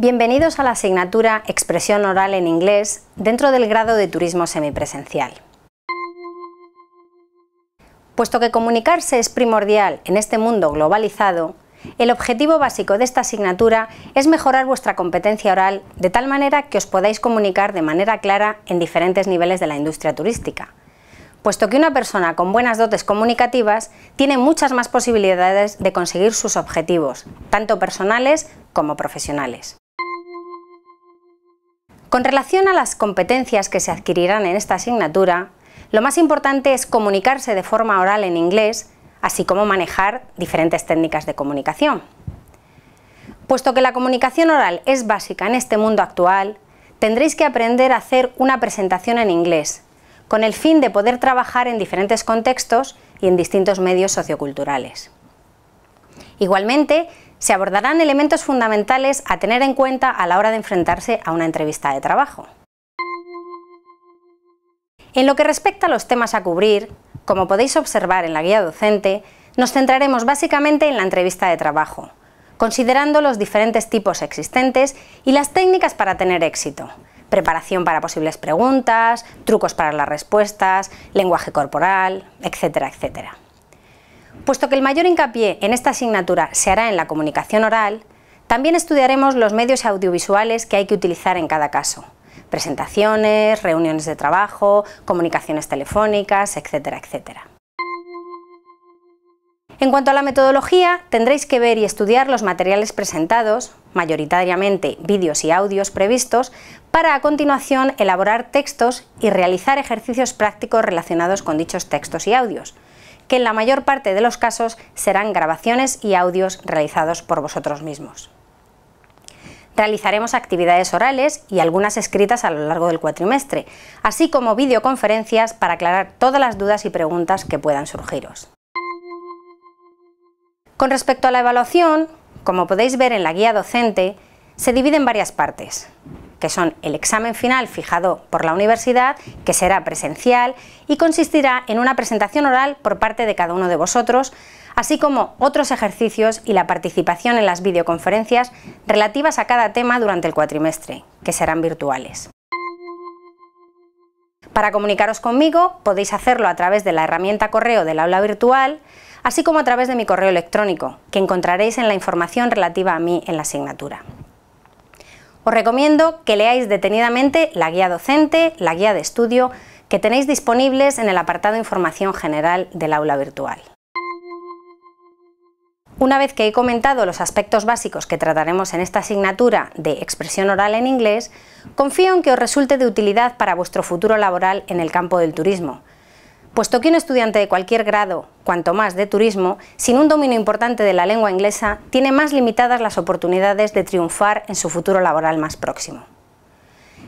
Bienvenidos a la asignatura Expresión Oral en Inglés dentro del grado de Turismo Semipresencial. Puesto que comunicarse es primordial en este mundo globalizado, el objetivo básico de esta asignatura es mejorar vuestra competencia oral de tal manera que os podáis comunicar de manera clara en diferentes niveles de la industria turística, puesto que una persona con buenas dotes comunicativas tiene muchas más posibilidades de conseguir sus objetivos, tanto personales como profesionales. Con relación a las competencias que se adquirirán en esta asignatura, lo más importante es comunicarse de forma oral en inglés, así como manejar diferentes técnicas de comunicación. Puesto que la comunicación oral es básica en este mundo actual, tendréis que aprender a hacer una presentación en inglés, con el fin de poder trabajar en diferentes contextos y en distintos medios socioculturales. Igualmente, se abordarán elementos fundamentales a tener en cuenta a la hora de enfrentarse a una entrevista de trabajo. En lo que respecta a los temas a cubrir, como podéis observar en la guía docente, nos centraremos básicamente en la entrevista de trabajo, considerando los diferentes tipos existentes y las técnicas para tener éxito, preparación para posibles preguntas, trucos para las respuestas, lenguaje corporal, etcétera, etcétera. Puesto que el mayor hincapié en esta asignatura se hará en la comunicación oral, también estudiaremos los medios audiovisuales que hay que utilizar en cada caso, presentaciones, reuniones de trabajo, comunicaciones telefónicas, etcétera, etcétera. En cuanto a la metodología, tendréis que ver y estudiar los materiales presentados, mayoritariamente vídeos y audios previstos, para a continuación elaborar textos y realizar ejercicios prácticos relacionados con dichos textos y audios, que en la mayor parte de los casos serán grabaciones y audios realizados por vosotros mismos. Realizaremos actividades orales y algunas escritas a lo largo del cuatrimestre, así como videoconferencias para aclarar todas las dudas y preguntas que puedan surgiros. Con respecto a la evaluación, como podéis ver en la guía docente, se divide en varias partes que son el examen final fijado por la universidad, que será presencial y consistirá en una presentación oral por parte de cada uno de vosotros, así como otros ejercicios y la participación en las videoconferencias relativas a cada tema durante el cuatrimestre, que serán virtuales. Para comunicaros conmigo podéis hacerlo a través de la herramienta correo del aula virtual, así como a través de mi correo electrónico, que encontraréis en la información relativa a mí en la asignatura. Os recomiendo que leáis detenidamente la guía docente, la guía de estudio, que tenéis disponibles en el apartado Información General del aula virtual. Una vez que he comentado los aspectos básicos que trataremos en esta asignatura de expresión oral en inglés, confío en que os resulte de utilidad para vuestro futuro laboral en el campo del turismo, puesto que un estudiante de cualquier grado cuanto más de turismo, sin un dominio importante de la lengua inglesa, tiene más limitadas las oportunidades de triunfar en su futuro laboral más próximo.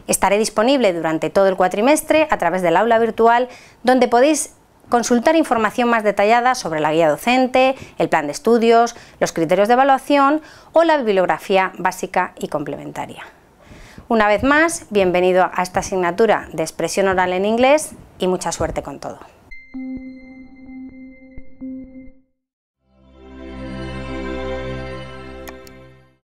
Estaré disponible durante todo el cuatrimestre a través del aula virtual, donde podéis consultar información más detallada sobre la guía docente, el plan de estudios, los criterios de evaluación o la bibliografía básica y complementaria. Una vez más, bienvenido a esta asignatura de expresión oral en inglés y mucha suerte con todo.